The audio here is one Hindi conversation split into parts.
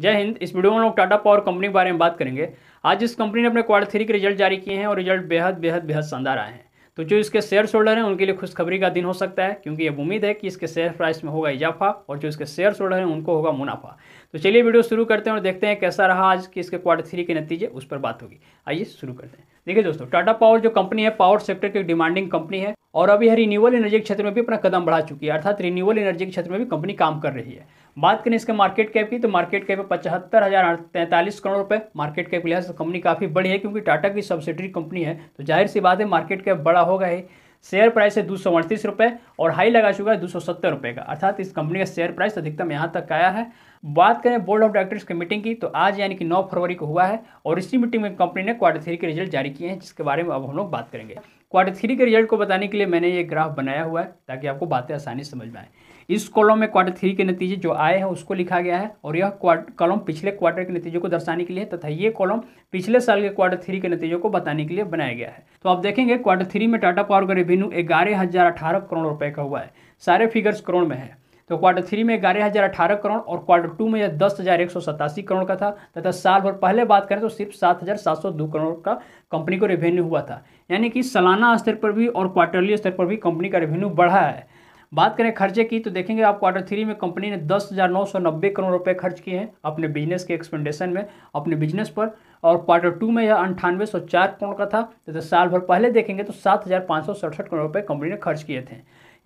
जय हिंद इस वीडियो में लोग टाटा पावर कंपनी के बारे में बात करेंगे आज इस कंपनी ने अपने क्वार्टर थ्री के रिजल्ट जारी किए हैं और रिजल्ट बेहद बेहद बेहद शानदार आए हैं तो जो इसके शेयर होल्डर हैं उनके लिए खुशखबरी का दिन हो सकता है क्योंकि ये उम्मीद है कि इसके शेयर प्राइस में होगा इजाफा और जो इसके शेयर होल्डर हैं उनको होगा मुनाफा तो चलिए वीडियो शुरू करते हैं और देखते हैं कैसा रहा आज की इसके क्वार्टर थ्री के नतीजे उस पर बात होगी आइए शुरू करते हैं देखिए दोस्तों टाटा पावर जो कंपनी है पावर सेक्टर की डिमांडिंग कंपनी है और अभी यह रिन्यूअल एनर्जी के क्षेत्र में भी अपना कदम बढ़ा चुकी है अर्थात रिन्यूअल एनर्जी के क्षेत्र में भी कंपनी काम कर रही है बात करें इसके मार्केट कैप की तो मार्केट कैप है पचहत्तर हज़ार तैंतालीस करोड़ रुपए मार्केट कैप के लिहाज कंपनी काफ़ी बड़ी है क्योंकि टाटा की सब्सिडरी कंपनी है तो जाहिर सी बात है मार्केट कैप बड़ा होगा ही शेयर प्राइस है दो सौ अड़तीस रुपये और हाई लगा चुका है दो सौ सत्तर रुपये का अर्थात इस कंपनी का शेयर प्राइस अधिकतम यहाँ तक आया है बात करें बोर्ड ऑफ डायरेक्टर्स की मीटिंग की तो आज यानी कि 9 फरवरी को हुआ है और इसी मीटिंग में कंपनी ने क्वार्टर थ्री के रिजल्ट जारी किए हैं जिसके बारे में अब हम लोग बात करेंगे क्वार्टर थ्री के रिजल्ट को बताने के लिए मैंने ये ग्राफ बनाया हुआ है ताकि आपको बातें आसानी समझ में आए इस कॉलम में क्वार्टर थ्री के नतीजे जो आए हैं उसको लिखा गया है और यह कॉलम पिछले क्वार्टर के नतीजों को दर्शाने के लिए तथा ये कॉलम पिछले साल के क्वार्टर थ्री के नतीजों को बताने के लिए बनाया गया है तो आप देखेंगे क्वार्टर थ्री में टाटा पावर का रेवेन्यू ग्यारह हजार अठारह करोड़ रुपए का हुआ है सारे फिगर्स करोड़ में है तो क्वार्टर थ्री में ग्यारह हज़ार अठारह करोड़ और क्वार्टर टू में यह दस हज़ार एक सौ सतासी करोड़ का था तथा साल भर पहले बात करें तो सिर्फ सात हज़ार सात सौ दो करोड़ का कंपनी को रेवेन्यू हुआ था यानी कि सालाना स्तर पर भी और क्वार्टरली स्तर पर भी कंपनी का रेवेन्यू बढ़ा है बात करें खर्चे की तो देखेंगे आप क्वार्टर थ्री में कंपनी ने दस हज़ार नौ सौ नब्बे करोड़ रुपए खर्च किए हैं अपने बिजनेस के एक्सपेंडेशन में अपने बिजनेस पर और क्वार्टर टू में यह अंठानवे सौ चार करोड़ का था तथा तो साल भर पहले देखेंगे तो सात हज़ार पाँच सौ सड़सठ करोड़ रुपये कंपनी ने खर्च किए थे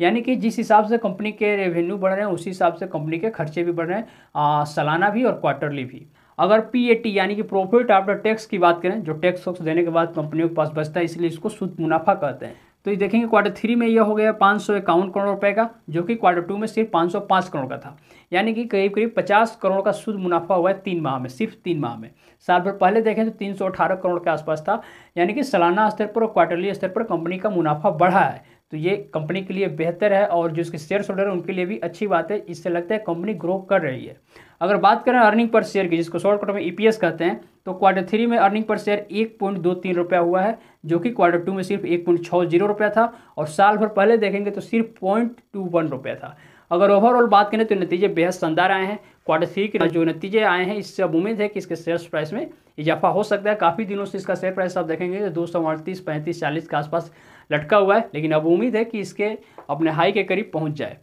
यानी कि जिस हिसाब से कंपनी के रेवेन्यू बढ़ रहे हैं उसी हिसाब से कंपनी के खर्चे भी बढ़ रहे हैं सालाना भी और क्वार्टरली भी अगर टी यानी कि प्रॉफिट आफ्टर टैक्स की बात करें जो टैक्स वक्स देने के बाद कंपनियों के पास बचता है इसलिए इसको शुद्ध मुनाफा कहते हैं तो ये देखेंगे क्वार्टर थ्री में यह हो गया पाँच करोड़ रुपए का जो कि क्वार्टर टू में सिर्फ 505 करोड़ का था यानी कि करीब करीब 50 करोड़ का शुद्ध मुनाफा हुआ है तीन माह में सिर्फ तीन माह में साल भर पहले देखें तो 318 करोड़ के आसपास था यानी कि सालाना स्तर पर और क्वार्टरली स्तर पर कंपनी का मुनाफा बढ़ा है तो ये कंपनी के लिए बेहतर है और जो इसके शेयर होल्डर हैं उनके लिए भी अच्छी बात है इससे लगता है कंपनी ग्रो कर रही है अगर बात करें अर्निंग पर शेयर की जिसको शॉर्ट कट में ईपीएस e कहते हैं तो क्वार्टर थ्री में अर्निंग पर शेयर एक पॉइंट दो तीन रुपया हुआ है जो कि क्वार्टर टू में सिर्फ एक पॉइंट छः जीरो रुपया था और साल भर पहले देखेंगे तो सिर्फ पॉइंट टू वन रुपया था अगर ओवरऑल बात करें तो नतीजे बेहद शानदार आए हैं क्वार्टर थ्री के जो नतीजे आए हैं इससे अब उम्मीद है कि इसके शेयर प्राइस में इजाफा हो सकता है काफ़ी दिनों से इसका शेयर प्राइस आप देखेंगे तो दो सौ अड़तीस पैंतीस चालीस के आसपास लटका हुआ है लेकिन अब उम्मीद है कि इसके अपने हाई के करीब पहुँच जाए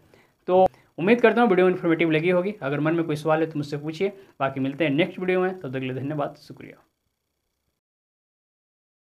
उम्मीद करता हूँ वीडियो इन्फॉर्मेटिव लगी होगी अगर मन में कोई सवाल है तो मुझसे पूछिए बाकी मिलते हैं नेक्स्ट वीडियो में तब तो तक के लिए धन्यवाद शुक्रिया